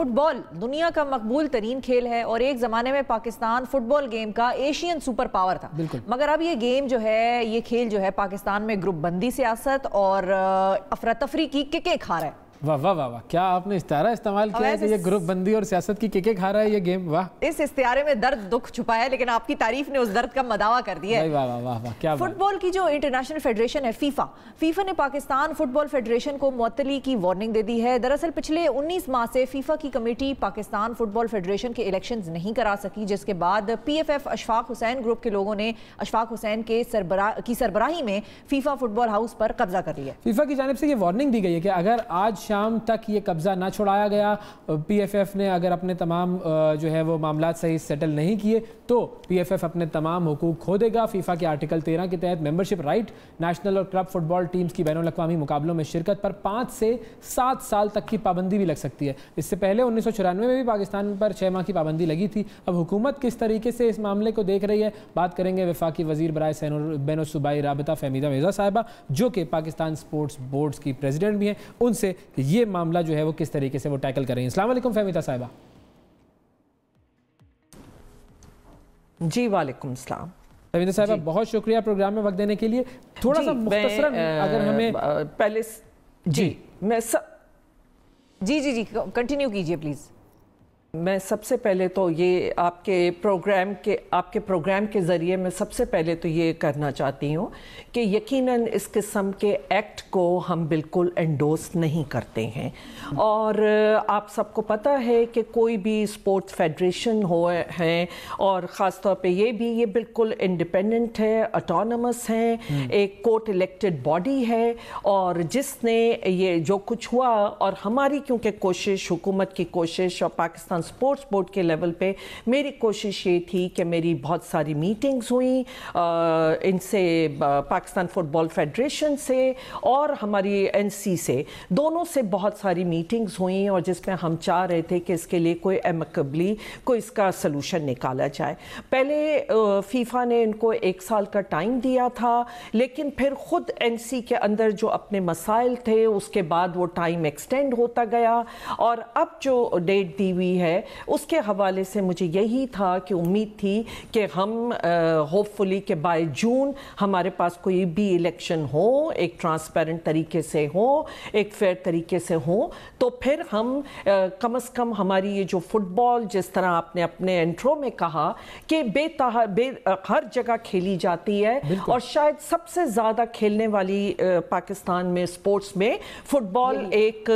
Football दुनिया का मकबूल तरीन खेल है और एक ज़माने में पाकिस्तान फुटबॉल गेम का एशियन सुपर पावर था मगर अब ये गेम जो है ये खेल जो है पाकिस्तान में ग्रुप बंदी सियासत और अफरा तफरी की किकें खा रहा है वाह वाह वाह वा, क्या आपने इस्तारा इस्तेमाल किया है कि ये ग्रुप बंदी और सियासत की केके खा रहा है ये गेम वाह इस इस्तारे में दर्द दुख छुपा है लेकिन आपकी तारीफ ने उस दर्द का मदावा कर दिया है वाह वाह वाह वा, क्या फुटबॉल की जो इंटरनेशनल फेडरेशन है फीफा फीफा ने पाकिस्तान फुटबॉल फेडरेशन को मुअतली की वार्निंग दे दी है दरअसल पिछले उन्नीस माह से फीफा की कमेटी पाकिस्तान फुटबॉल फेडरेशन के इलेक्शन नहीं करा सकी जिसके बाद P F F Ashfaq Hussain group के लोगों ने अशफाक हुसैन के सरबरा की सरबराही में फीफा फुटबॉल हाउस पर कब्जा कर लिया फीफा की जानब से ये वार्निंग दी गई है कि अगर आज शाम तक ये कब्ज़ा ना छुड़ाया गया पीएफएफ ने अगर अपने तमाम जो है वो मामला सही सेटल नहीं किए तो पीएफएफ अपने तमाम हकूक खो देगा फीफा के आर्टिकल तेरह के तहत मेंबरशिप राइट नेशनल और क्लब फुटबॉल टीम्स की बैन अवी मुकाबलों में शिरकत पर पाँच से सात साल तक की पाबंदी भी लग सकती है इससे पहले उन्नीस में भी पाकिस्तान पर छः माह की पाबंदी लगी थी अब हुकूमत किस तरीके से इस मामले को देख रही है बात करेंगे वफाकी वजीर बरए बैन सूबाई रबता फहमीदा मिर्जा साहिबा जो कि पाकिस्तान स्पोर्ट्स बोर्ड्स की प्रेजिडेंट भी हैं उनसे ये मामला जो है वो किस तरीके से वो टैकल करेंगे अल्लाम फहमिता साहबा जी वालेकुम सलाम साहब साहिबा बहुत शुक्रिया प्रोग्राम में वक्त देने के लिए थोड़ा सा मुख्तसरन अगर हमें पहले जी, जी मैं सब जी जी जी कंटिन्यू कीजिए प्लीज़ मैं सबसे पहले तो ये आपके प्रोग्राम के आपके प्रोग्राम के ज़रिए मैं सबसे पहले तो ये करना चाहती हूँ कि यकीनन इस किस्म के एक्ट को हम बिल्कुल एंडोस नहीं करते हैं और आप सबको पता है कि कोई भी स्पोर्ट्स फेडरेशन हो है और ख़ास तौर पे ये भी ये बिल्कुल इंडिपेंडेंट है अटोनमस है हम्म। एक कोर्ट इलेक्टेड बॉडी है और जिसने ये जो कुछ हुआ और हमारी क्योंकि कोशिश हुकूमत की कोशिश और पाकिस्तान ट्रांसपोर्ट्स बोर्ड के लेवल पे मेरी कोशिश ये थी कि मेरी बहुत सारी मीटिंग्स हुई इनसे पाकिस्तान फुटबॉल फेडरेशन से और हमारी एनसी से दोनों से बहुत सारी मीटिंग्स हुई और जिसमें हम चाह रहे थे कि इसके लिए कोई एमकबली कोई इसका सलूशन निकाला जाए पहले फीफा ने इनको एक साल का टाइम दिया था लेकिन फिर ख़ुद एन के अंदर जो अपने मसाइल थे उसके बाद वो टाइम एक्सटेंड होता गया और अब जो डेट दी हुई है है उसके हवाले से मुझे यही था कि उम्मीद थी कि हम होपफुली के बाय जून हमारे पास कोई भी इलेक्शन हो एक ट्रांसपेरेंट तरीके से हो एक फेयर तरीके से हो तो फिर हम आ, कम अज़ कम हमारी ये जो फुटबॉल जिस तरह आपने अपने एंट्रो में कहा कि बेतहा बे हर जगह खेली जाती है और शायद सबसे ज़्यादा खेलने वाली पाकिस्तान में स्पोर्ट्स में फुटबॉल एक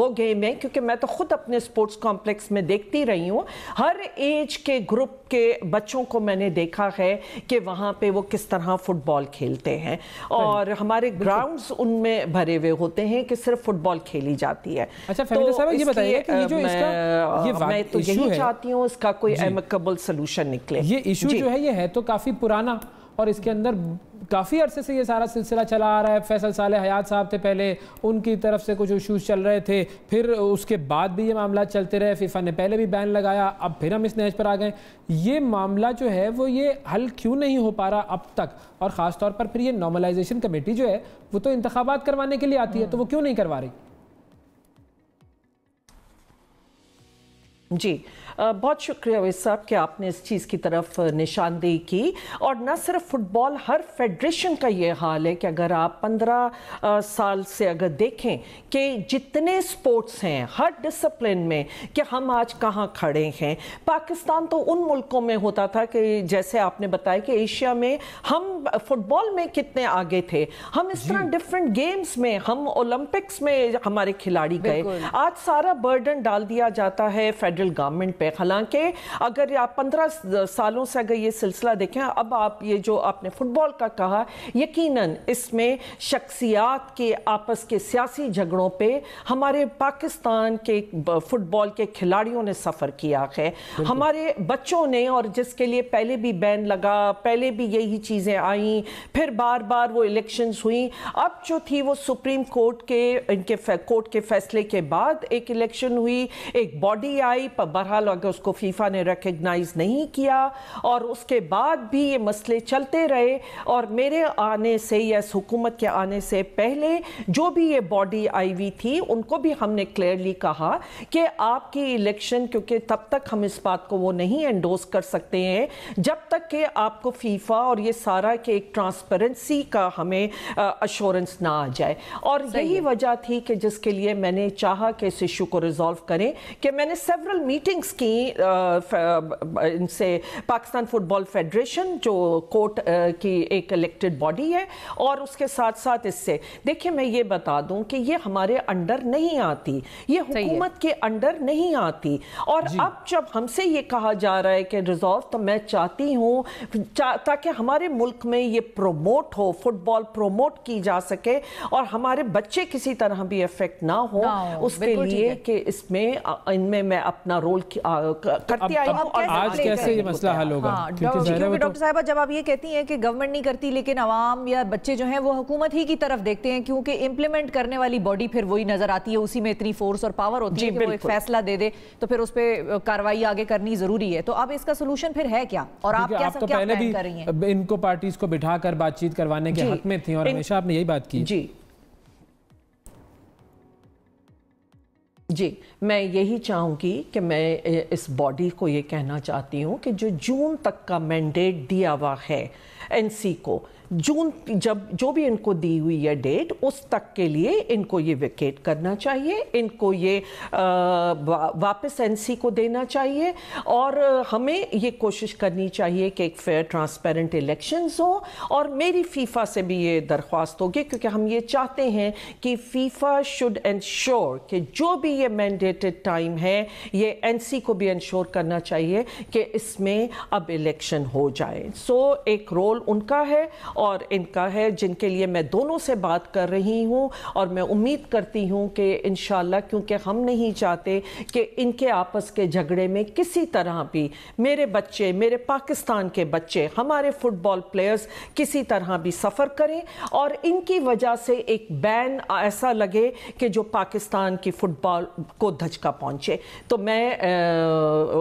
वो गेम है क्योंकि मैं तो खुद अपने स्पोर्ट्स कॉम्प्लेक्स में देखती रही हूँ हर एज के ग्रुप के बच्चों को मैंने देखा है कि वहाँ पे वो किस तरह फुटबॉल खेलते हैं हाँ और हमारे ग्राउंड्स उनमें भरे हुए होते हैं कि सिर्फ फुटबॉल खेली जाती है अच्छा तो साहब ये बताइए कि ये जो इसका मैं तो यही चाहती हूँ इसका कोई एमकबल सोल्यूशन निकले ये इशू जो है ये है तो काफ़ी पुराना और इसके अंदर काफ़ी अरसे से ये सारा सिलसिला चला आ रहा है फैसल साल हयात साहब थे पहले उनकी तरफ से कुछ इशूज़ चल रहे थे फिर उसके बाद भी ये मामला चलते रहे फीफा ने पहले भी बैन लगाया अब फिर हम इस नहज पर आ गए ये मामला जो है वो ये हल क्यों नहीं हो पा रहा अब तक और ख़ास तौर पर फिर ये नॉर्मलाइजेशन कमेटी जो है वो तो इंतबात करवाने के लिए आती है तो वो क्यों नहीं करवा रही जी बहुत शुक्रिया वैस साहब कि आपने इस चीज़ की तरफ निशानदेही की और न सिर्फ फुटबॉल हर फेडरेशन का ये हाल है कि अगर आप पंद्रह साल से अगर देखें कि जितने स्पोर्ट्स हैं हर डिसप्लिन में कि हम आज कहाँ खड़े हैं पाकिस्तान तो उन मुल्कों में होता था कि जैसे आपने बताया कि एशिया में हम फुटबॉल में कितने आगे थे हम इस तरह डिफरेंट गेम्स में हम ओलंपिक्स में हमारे खिलाड़ी गए आज सारा बर्डन डाल दिया जाता है फेडरल गवर्नमेंट पे गए हालांकि अगर आप पंद्रह सालों से अगर ये सिलसिला देखें अब आप ये जो आपने फुटबॉल का कहा यकीन इसमें शख्सियात के आपस के सियासी झगड़ों पर हमारे पाकिस्तान के फुटबॉल के खिलाड़ियों ने सफ़र किया है हमारे बच्चों ने और जिसके लिए पहले भी बैन लगा पहले भी यही चीज़ें आई फिर बार बार वो इलेक्शंस हुई अब जो थी वो सुप्रीम कोर्ट के इनके कोर्ट के फैसले के बाद एक इलेक्शन हुई एक बॉडी आई बहरहाल तक उसको फीफा ने रिकगनाइज नहीं किया और उसके बाद भी ये मसले चलते रहे और मेरे आने से या इस हुकूमत के आने से पहले जो भी ये बॉडी आई हुई थी उनको भी हमने क्लियरली कहा कि आपकी इलेक्शन क्योंकि तब तक हम इस बात को वो नहीं एंडोस कर सकते हैं जब तक कि आपको फीफा और ये सारा के एक ट्रांसपेरेंसी का हमें अश्योरेंस ना आ जाए और यही वजह थी कि जिसके लिए मैंने चाहा कि इस इशू को रिजॉल्व करें कि मैंने सेवरल मीटिंग्स की इनसे पाकिस्तान फुटबॉल फेडरेशन जो कोर्ट की एक इलेक्टेड बॉडी है और उसके साथ साथ इससे देखिए मैं ये बता दूं कि ये हमारे अंडर नहीं आती ये हुकूमत के अंडर नहीं आती और अब जब हमसे ये कहा जा रहा है कि रिजॉल्व तो मैं चाहती हूँ चा, ताकि हमारे मुल्क में ये प्रोमोट हो फुटबॉल प्रोमोट की जा सके और हमारे बच्चे किसी तरह भी इफेक्ट ना हो उसके लिए कि इसमें इनमें मैं अपना रोल करते आए आज कैसे ये मसला हल होगा हाँ, क्योंकि डॉक्टर तो- साहबा जब आप ये कहती हैं कि गवर्नमेंट नहीं करती लेकिन आवाम या बच्चे जो हैं वो हुकूमत ही की तरफ देखते हैं क्योंकि इम्प्लीमेंट करने वाली बॉडी फिर वही नजर आती है उसी में इतनी फोर्स और पावर होती है कि वो एक फैसला दे दे तो फिर उस पर कार्रवाई आगे करनी जरूरी है तो अब इसका सोल्यूशन फिर है क्या और आप क्या तो पहले भी इनको पार्टी को बिठाकर बातचीत करवाने के हक में थी और हमेशा आपने यही बात की जी जी मैं यही चाहूँगी कि मैं इस बॉडी को ये कहना चाहती हूँ कि जो जून तक का मैंडेट दिया हुआ है एनसी को जून जब जो भी इनको दी हुई है डेट उस तक के लिए इनको ये वेकेट करना चाहिए इनको ये वापस एनसी को देना चाहिए और हमें ये कोशिश करनी चाहिए कि एक फेयर ट्रांसपेरेंट इलेक्शंस हो और मेरी फीफा से भी ये दरख्वास्त होगी क्योंकि हम ये चाहते हैं कि फीफा शुड इंश्योर कि जो भी ये मैंडेटेड टाइम है ये एन को भी इंश्योर करना चाहिए कि इसमें अब इलेक्शन हो जाए सो so, एक रोल उनका है और इनका है जिनके लिए मैं दोनों से बात कर रही हूँ और मैं उम्मीद करती हूँ कि इन क्योंकि हम नहीं चाहते कि इनके आपस के झगड़े में किसी तरह भी मेरे बच्चे मेरे पाकिस्तान के बच्चे हमारे फुटबॉल प्लेयर्स किसी तरह भी सफ़र करें और इनकी वजह से एक बैन ऐसा लगे कि जो पाकिस्तान की फुटबॉल को धचका पहुँचे तो मैं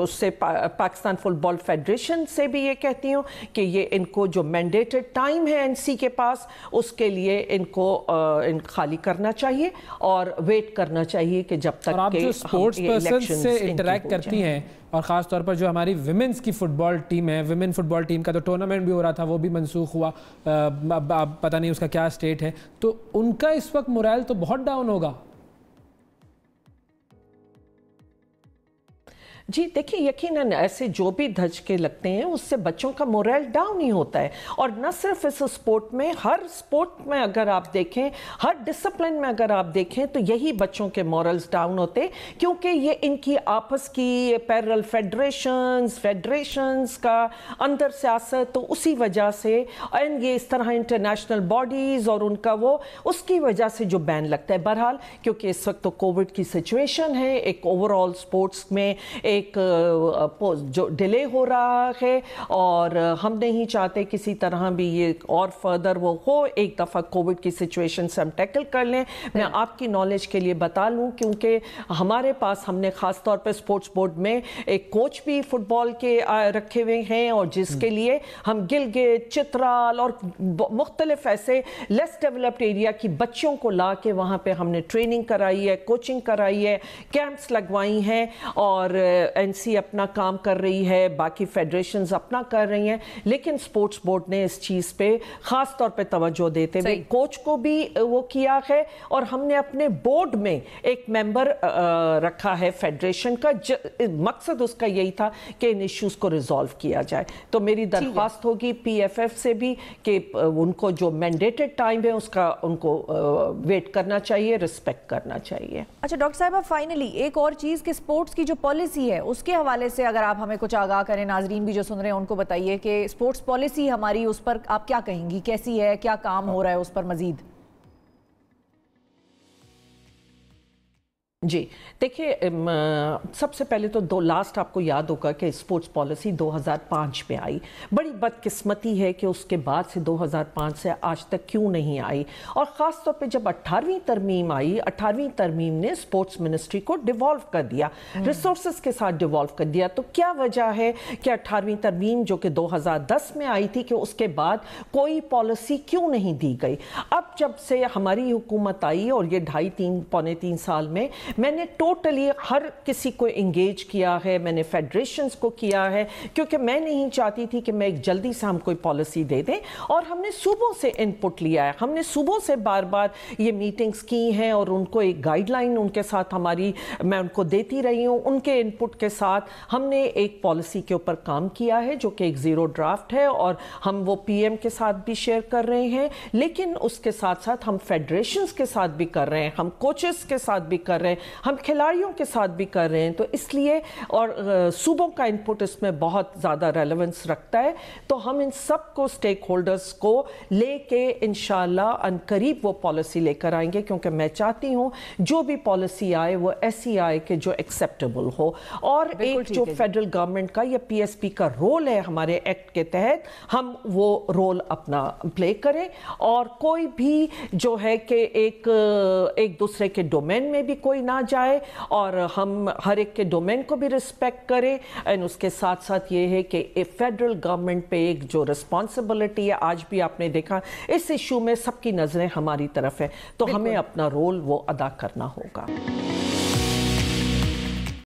उससे पा, पाकिस्तान फुटबॉल फेडरेशन से भी ये कहती हूँ कि ये इनको जो मैंडेटेड टाइम प्रॉब्लम है एनसी के पास उसके लिए इनको आ, इन खाली करना चाहिए और वेट करना चाहिए कि जब तक आप जो स्पोर्ट्स पर्सन से इंटरेक्ट करती हैं और ख़ास तौर पर जो हमारी विमेंस की फ़ुटबॉल टीम है विमेन फ़ुटबॉल टीम का तो टूर्नामेंट भी हो रहा था वो भी मनसूख हुआ अब आप पता नहीं उसका क्या स्टेट है तो उनका इस वक्त मोरल तो बहुत डाउन होगा जी देखिए यकीनन ऐसे जो भी धचके लगते हैं उससे बच्चों का मोरल डाउन ही होता है और न सिर्फ इस स्पोर्ट में हर स्पोर्ट में अगर आप देखें हर डिसिप्लिन में अगर आप देखें तो यही बच्चों के मॉरल्स डाउन होते क्योंकि ये इनकी आपस की पैरल फेडरेशंस फेडरेशंस का अंदर सियासत तो उसी वजह से एंड ये इस तरह इंटरनेशनल बॉडीज़ और उनका वो उसकी वजह से जो बैन लगता है बहरहाल क्योंकि इस वक्त तो कोविड की सिचुएशन है एक ओवरऑल स्पोर्ट्स में एक जो डिले हो रहा है और हम नहीं चाहते किसी तरह भी ये और फर्दर वो हो एक दफ़ा कोविड की सिचुएशन से हम टैकल कर लें मैं हम्म। आपकी नॉलेज के लिए बता लूँ क्योंकि हमारे पास हमने ख़ास तौर पर स्पोर्ट्स बोर्ड में एक कोच भी फुटबॉल के रखे हुए हैं और जिसके हम्म। लिए हम गिलगित चित्राल और मुख्तलिफ ऐसे लेस डेवलप्ड एरिया की बच्चों को ला के वहाँ पर हमने ट्रेनिंग कराई है कोचिंग कराई है कैंप्स लगवाई हैं और एनसी अपना काम कर रही है बाकी फेडरेशन अपना कर रही हैं लेकिन स्पोर्ट्स बोर्ड ने इस चीज़ पे ख़ास तौर पे तवज्जो देते हुए कोच को भी वो किया है और हमने अपने बोर्ड में एक मेंबर रखा है फेडरेशन का ज, मकसद उसका यही था कि इन इश्यूज़ को रिजॉल्व किया जाए तो मेरी दरख्वास्त होगी पीएफएफ से भी कि उनको जो मैंडेटेड टाइम है उसका उनको वेट करना चाहिए रिस्पेक्ट करना चाहिए अच्छा डॉक्टर साहब फाइनली एक और चीज़ कि स्पोर्ट्स की जो पॉलिसी पॉलिसी है उसके हवाले से अगर आप हमें कुछ आगाह करें नाजरीन भी जो सुन रहे हैं उनको बताइए कि स्पोर्ट्स पॉलिसी हमारी उस पर आप क्या कहेंगी कैसी है क्या काम हो रहा है उस पर मजीद जी देखिए सबसे पहले तो दो लास्ट आपको याद होगा कि स्पोर्ट्स पॉलिसी 2005 में आई बड़ी बदकिस्मती है कि उसके बाद से 2005 से आज तक क्यों नहीं आई और ख़ास तौर पे जब 18वीं तरमीम आई 18वीं तरमीम ने स्पोर्ट्स मिनिस्ट्री को डिवॉल्व कर दिया रिसोर्स हम्म। के साथ डिवॉल्व कर दिया तो क्या वजह है कि अट्ठारहवीं तरमीम जो कि दो में आई थी कि उसके बाद कोई पॉलिसी क्यों नहीं दी गई अब जब से हमारी हुकूमत आई और ये ढाई तीन पौने तीन साल में मैंने टोटली हर किसी को इंगेज किया है मैंने फेडरेशंस को किया है क्योंकि मैं नहीं चाहती थी कि मैं एक जल्दी से हम कोई पॉलिसी दे दें और हमने सुबह से इनपुट लिया है हमने सुबह से बार बार ये मीटिंग्स की हैं और उनको एक गाइडलाइन उनके साथ हमारी मैं उनको देती रही हूँ उनके इनपुट के साथ हमने एक पॉलिसी के ऊपर काम किया है जो कि एक ज़ीरो ड्राफ्ट है और हम वो पीएम के साथ भी शेयर कर रहे हैं लेकिन उसके साथ साथ हम फेडरेशंस के साथ भी कर रहे हैं हम कोचेस के साथ भी कर रहे हैं हम खिलाड़ियों के साथ भी कर रहे हैं तो इसलिए और सूबों का इनपुट इसमें बहुत ज़्यादा रेलेवेंस रखता है तो हम इन सब को स्टेक होल्डर्स को ले के इन करीब वो पॉलिसी लेकर आएंगे क्योंकि मैं चाहती हूँ जो भी पॉलिसी आए वो ऐसी आए कि जो एक्सेप्टेबल हो और एक जो फेडरल गवर्नमेंट का या पी का रोल है हमारे एक्ट के तहत हम वो रोल अपना प्ले करें और कोई भी जो है कि एक एक दूसरे के डोमेन में भी कोई ना जाए और हम हर एक के डोमेन को भी रिस्पेक्ट करें एंड उसके साथ साथ ये है कि फेडरल गवर्नमेंट पे एक जो रिस्पॉन्सिबिलिटी है आज भी आपने देखा इस इशू में सबकी नज़रें हमारी तरफ है तो हमें अपना रोल वो अदा करना होगा